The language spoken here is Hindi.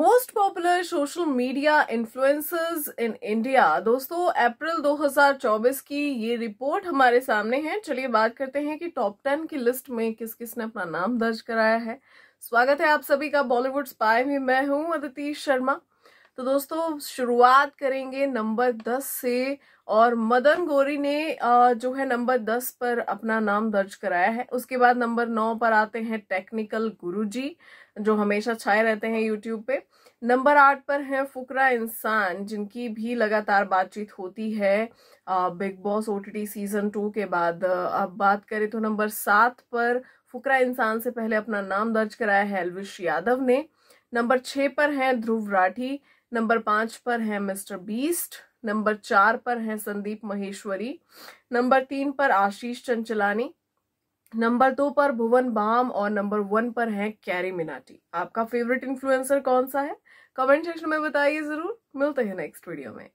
most popular social media influencers in India दोस्तों अप्रैल 2024 की ये रिपोर्ट हमारे सामने है चलिए बात करते हैं कि टॉप टेन की लिस्ट में किस किस ने अपना नाम दर्ज कराया है स्वागत है आप सभी का बॉलीवुड स्पाई में मैं हूं अदिति शर्मा तो दोस्तों शुरुआत करेंगे नंबर दस से और मदन गोरी ने जो है नंबर दस पर अपना नाम दर्ज कराया है उसके बाद नंबर नौ पर आते हैं टेक्निकल गुरुजी जो हमेशा छाए रहते हैं यूट्यूब पे नंबर आठ पर हैं फुकरा इंसान जिनकी भी लगातार बातचीत होती है बिग बॉस ओ सीजन टू के बाद अब बात करें तो नंबर सात पर फुकरा इंसान से पहले अपना नाम दर्ज कराया है एलविश यादव ने नंबर छः पर हैं ध्रुव राठी नंबर पाँच पर हैं मिस्टर बीस्ट नंबर चार पर हैं संदीप महेश्वरी नंबर तीन पर आशीष चंचलानी नंबर दो पर भुवन बाम और नंबर वन पर हैं कैरी मिनाटी आपका फेवरेट इन्फ्लुएंसर कौन सा है कमेंट सेक्शन में बताइए जरूर मिलते हैं नेक्स्ट वीडियो में